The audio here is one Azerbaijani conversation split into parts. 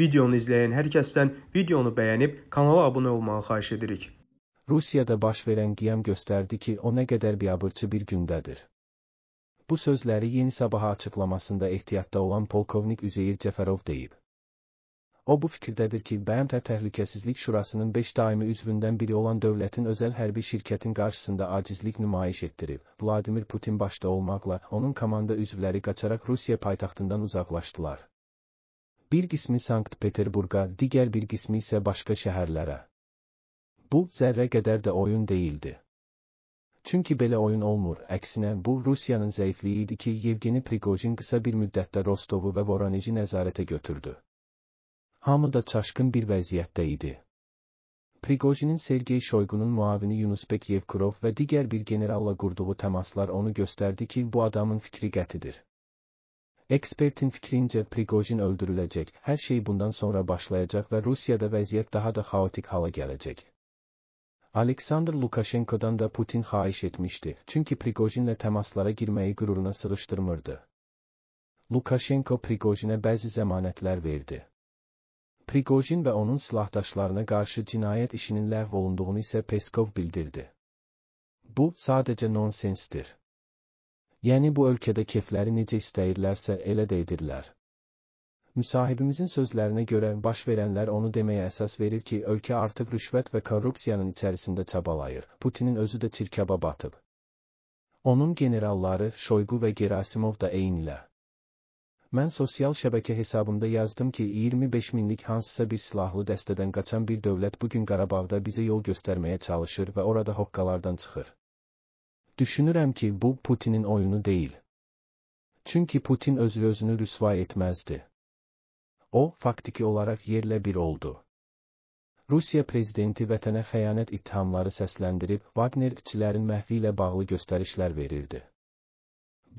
Videonu izləyən hər kəsdən videonu bəyənib kanala abunə olmağı xahiş edirik. Rusiyada baş verən qiyam göstərdi ki, o nə qədər biabırçı bir gündədir. Bu sözləri Yeni Sabaha açıqlamasında ehtiyatda olan polkovnik Üzeyir Cəfərov deyib. O bu fikirdədir ki, BMT Təhlükəsizlik Şurasının 5 daimi üzvündən biri olan dövlətin özəl hərbi şirkətin qarşısında acizlik nümayiş etdirib. Vladimir Putin başda olmaqla onun komanda üzvləri qaçaraq Rusiya paytaxtından uzaqlaşdılar bir qismi Sankt-Peterburqa, digər bir qismi isə başqa şəhərlərə. Bu, zərrə qədər də oyun deyildi. Çünki belə oyun olmur, əksinə bu Rusiyanın zəifliyi idi ki, Yevgeni Prigojin qısa bir müddətdə Rostovu və Voroneci nəzarətə götürdü. Hamı da çaşqın bir vəziyyətdə idi. Prigojinin Sergey Shoygunun müavini Yunusbek Yevkurov və digər bir generalla qurduğu təmaslar onu göstərdi ki, bu adamın fikri qətidir. Ekspertin fikrincə Prigojin öldürüləcək, hər şey bundan sonra başlayacaq və Rusiyada vəziyyət daha da xaotik hala gələcək. Aleksandr Lukashenkodan da Putin xahiş etmişdi, çünki Prigojinlə təmaslara girməyi qüruruna sığışdırmırdı. Lukashenko Prigojinə bəzi zəmanətlər verdi. Prigojin və onun silahdaşlarına qarşı cinayət işinin ləğv olunduğunu isə Peskov bildirdi. Bu sadəcə nonsensdir. Yəni bu ölkədə kefləri necə istəyirlərsə elə də edirlər. Müsahibimizin sözlərinə görə baş verənlər onu deməyə əsas verir ki, ölkə artıq rüşvət və korrupsiyanın içərisində çabalayır. Putinin özü də çirkaba batıb. Onun generalları Şoyqu və Gerasimov da eynilə. Mən sosial şəbəkə hesabımda yazdım ki, 25 minlik hansısa bir silahlı dəstədən qaçan bir dövlət bugün Qarabağda bizə yol göstərməyə çalışır və orada hoqqalardan çıxır. Düşünürəm ki, bu Putinin oyunu deyil. Çünki Putin özü özünü rüsva etməzdi. O, faktiki olaraq yerlə bir oldu. Rusiya prezidenti vətənə xəyanət ittihamları səsləndirib, Wagnerçilərin məhvi ilə bağlı göstərişlər verirdi.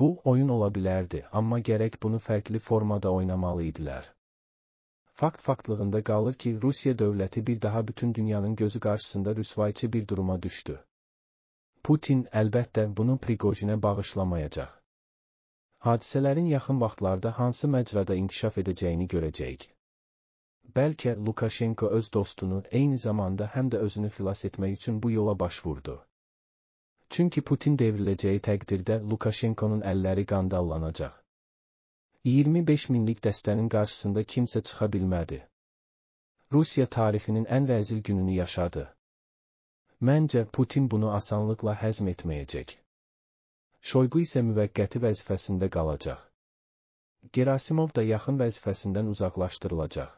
Bu oyun ola bilərdi, amma gərək bunu fərqli formada oynamalı idilər. Fakt faktlığında qalır ki, Rusiya dövləti bir daha bütün dünyanın gözü qarşısında rüsvayçı bir duruma düşdü. Putin əlbəttə bunu Priqojinə bağışlamayacaq. Hadisələrin yaxın vaxtlarda hansı məcrada inkişaf edəcəyini görəcəyik. Bəlkə Lukashenko öz dostunu eyni zamanda həm də özünü xilas etmək üçün bu yola başvurdu. Çünki Putin devriləcəyi təqdirdə Lukashenkonun əlləri qandallanacaq. 25 minlik dəstənin qarşısında kimsə çıxa bilmədi. Rusiya tarixinin ən rəzil gününü yaşadı. Məncə Putin bunu asanlıqla həzm etməyəcək. Şoyqu isə müvəqqəti vəzifəsində qalacaq. Gerasimov da yaxın vəzifəsindən uzaqlaşdırılacaq.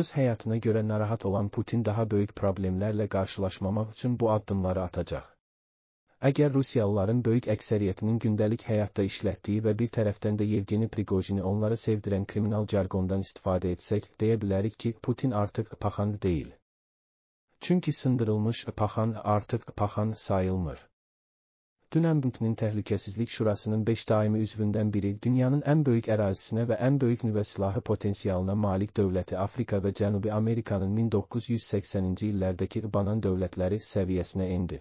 Öz həyatına görə narahat olan Putin daha böyük problemlərlə qarşılaşmamaq üçün bu addımları atacaq. Əgər Rusiyalıların böyük əksəriyyətinin gündəlik həyatda işlətdiyi və bir tərəfdən də Yevgeni Prigojini onlara sevdirən kriminal jargondan istifadə etsək, deyə bilərik ki, Putin artıq paxandı deyil. Çünki sındırılmış paxan artıq paxan sayılmır. Dünən BMT-nin Təhlükəsizlik Şurasının 5 daimi üzvündən biri dünyanın ən böyük ərazisinə və ən böyük nüvə silahı potensialına malik dövləti Afrika və Cənubi Amerikanın 1980-ci illərdəki banan dövlətləri səviyyəsinə endi.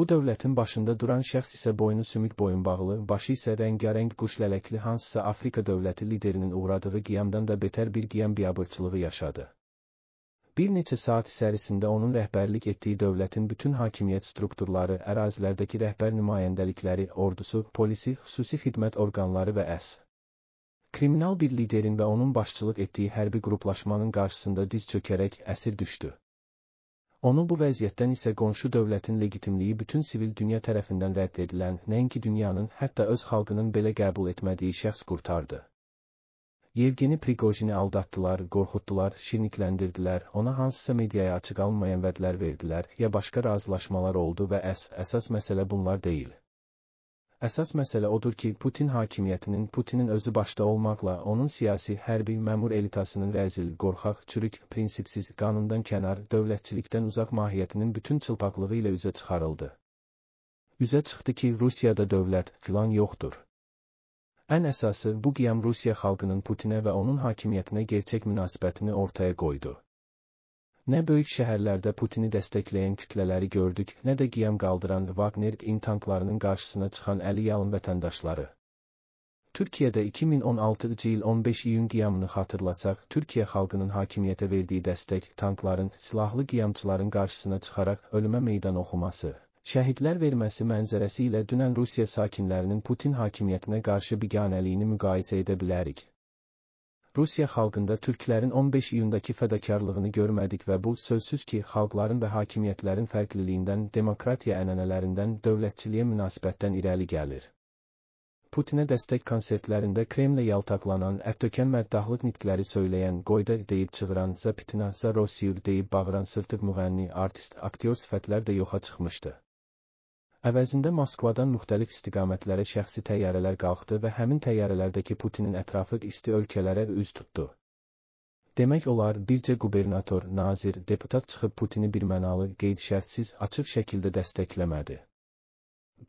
Bu dövlətin başında duran şəxs isə boynu sümük boyunbağlı, başı isə rəngarəng quşlələkli hansısa Afrika dövləti liderinin uğradığı qiyamdan da betər bir qiyam biabırçılığı yaşadı. Bir neçə saat içərisində onun rəhbərlik etdiyi dövlətin bütün hakimiyyət strukturları, ərazilərdəki rəhbər nümayəndəlikləri, ordusu, polisi, xüsusi xidmət orqanları və əs. Kriminal bir liderin və onun başçılıq etdiyi hərbi qruplaşmanın qarşısında diz çökərək əsir düşdü. Onu bu vəziyyətdən isə qonşu dövlətin legitimliyi bütün sivil dünya tərəfindən rədd edilən, nəinki dünyanın, hətta öz xalqının belə qəbul etmədiyi şəxs qurtardı. Yevgeni Prigojini aldatdılar, qorxutdular, şirinliklendirdilər, ona hansısa mediaya açıq almayan vədlər verdilər ya başqa razılaşmalar oldu və əs əsas məsələ bunlar deyil. Əsas məsələ odur ki, Putin hakimiyyətinin, Putinin özü başda olmaqla onun siyasi, hərbi, məmur elitasının rəzil, qorxaq, çürük, prinsipsiz, qanundan kənar, dövlətçilikdən uzaq mahiyyətinin bütün çılpaqlığı ilə üzə çıxarıldı. Üzə çıxdı ki, Rusiyada dövlət filan yoxdur. Ən əsası bu qiyam Rusiya xalqının Putinə və onun hakimiyyətinə gerçək münasibətini ortaya qoydu. Nə böyük şəhərlərdə Putini dəstəkləyən kütlələri gördük, nə də qiyam qaldıran Wagner intanklarının qarşısına çıxan əli yalın vətəndaşları. Türkiyədə 2016-cı il 15 iyun qiyamını xatırlasaq, Türkiyə xalqının hakimiyyətə verdiyi dəstək tankların, silahlı qiyamçıların qarşısına çıxaraq ölümə meydan oxuması. Şəhidlər verməsi mənzərəsi ilə dünən Rusiya sakinlərinin Putin hakimiyyətinə qarşı biganəliyini müqayisə edə bilərik. Rusiya xalqında türklərin 15 iyundakı fədakarlığını görmədik və bu sözsüz ki, xalqların və hakimiyyətlərin fərqliliyindən, demokratiya ənənələrindən, dövlətçiliyə münasibətdən irəli gəlir. Putinə dəstək konsertlərində Kremlə yaltaqlanan, ətdökən məddahlık nitqləri söyləyən, qoyda deyib çığıran, Zapitina, Zarosiyur deyib bağıran sırtıq müğənni, artist, aktyor sifətlər də yoxa çıxmışdı. Əvəzində Moskvadan müxtəlif istiqamətlərə şəxsi təyyarələr qalxdı və həmin təyyarələrdəki Putinin ətrafı isti ölkələrə üz tutdu. Demək olar, bircə qubernator, nazir, deputat çıxıb Putini birmənalı, qeyd-şərtsiz, açıq şəkildə dəstəkləmədi.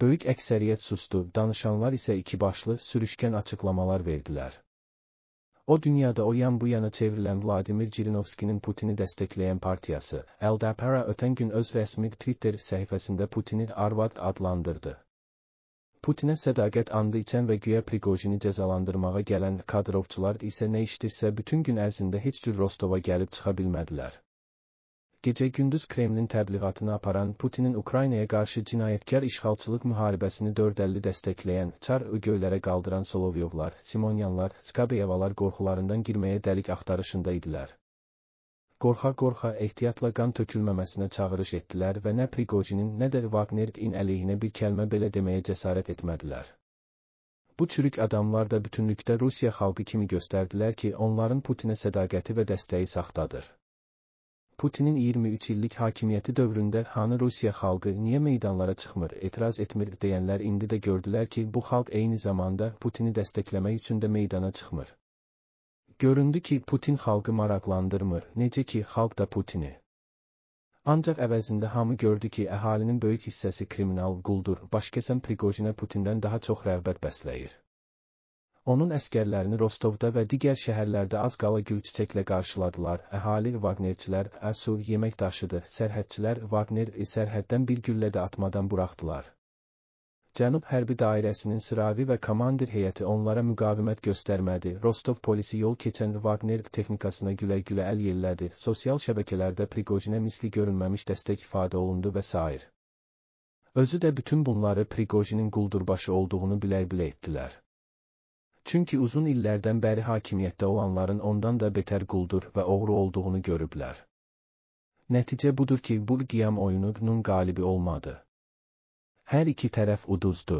Böyük əksəriyyət sustu, danışanlar isə ikibaşlı, sürüşkən açıqlamalar verdilər. O dünyada o yan bu yana çevrilen Vladimir Jirinovski'nin Putin'i destekleyen partiyası, Eldapara öten gün öz resmi Twitter sayfasında Putin'i Arvad adlandırdı. Putin'e sədaqət andı içən və güya Prigojini cəzalandırmağa gələn kadrovçular isə nə işdirsə bütün gün ərzində heç cür Rostova gəlib çıxa bilmədilər gecə-gündüz Kremlin təbliğatını aparan Putinin Ukraynaya qarşı cinayətkar işğalçılıq müharibəsini 450 dəstəkləyən, çar ögöylərə qaldıran Solovyovlar, Simonyanlar, Skabeyevalar qorxularından girməyə dəlik axtarışında idilər. Qorxa-qorxa ehtiyatla qan tökülməməsinə çağırış etdilər və nə Prigojinin, nə də Wagner-in əleyhinə bir kəlmə belə deməyə cəsarət etmədilər. Bu çürük adamlar da bütünlükdə Rusiya xalqı kimi göstərdilər ki, onların Putinə sədaqəti və dəstəyi saxtadır. Putinin 23 illik hakimiyyəti dövründə hanı Rusiya xalqı niyə meydanlara çıxmır, etiraz etmir deyənlər indi də gördülər ki, bu xalq eyni zamanda Putini dəstəkləmək üçün də meydana çıxmır. Göründü ki, Putin xalqı maraqlandırmır, necə ki, xalq da Putini. Ancaq əvəzində hamı gördü ki, əhalinin böyük hissəsi kriminal, quldur, başqəsən Priqojinə Putindən daha çox rəğbət bəsləyir. Onun əsgərlərini Rostovda və digər şəhərlərdə az qala gül çiçəklə qarşıladılar. Əhali Vagnerçilər əsul yemək daşıdı. Sərhədçilər Vagneri sərhəddən bir güllə də atmadan buraxdılar. Cənub hərbi dairəsinin sıravi və komandir heyəti onlara müqavimət göstərmədi. Rostov polisi yol keçən Wagner texnikasına gülə-gülə əl yellədi. Sosial şəbəkələrdə Prigojinə misli görünməmiş dəstək ifadə olundu və sair. Özü də bütün bunları Prigojinin quldurbaşı olduğunu biləy-bilə etdilər. Çünki uzun illərdən bəri hakimiyyətdə olanların ondan da betər quldur və oğru olduğunu görüblər. Nəticə budur ki, bu qiyam oyununun qalibi olmadı. Hər iki tərəf uduzdu.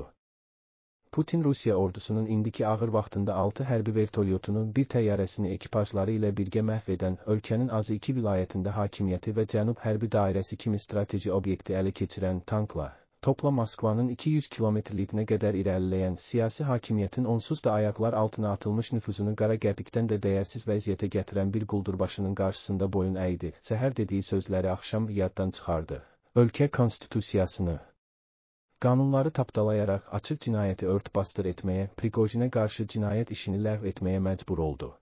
Putin Rusiya ordusunun indiki ağır vaxtında 6 hərbi vertolyotunun bir təyyarəsini ekipajları ilə birgə məhv edən ölkənin azı iki vilayətində hakimiyyəti və Cənub hərbi dairəsi kimi strateji obyekti ələ keçirən tankla, topla Moskva'nın 200 kilometreliğine kadar ilerleyen siyasi hakimiyetin onsuz da ayaklar altına atılmış nüfusunu qara gəbikdən də dəyərsiz vəziyyətə gətirən bir quldurbaşının qarşısında boyun əydi. Səhər dediyi sözləri axşam yaddan çıxardı. Ölkə konstitusiyasını qanunları tapdalayaraq açıq cinayəti ört-bastır etməyə, Prigojinə qarşı cinayət işini ləğv etməyə məcbur oldu.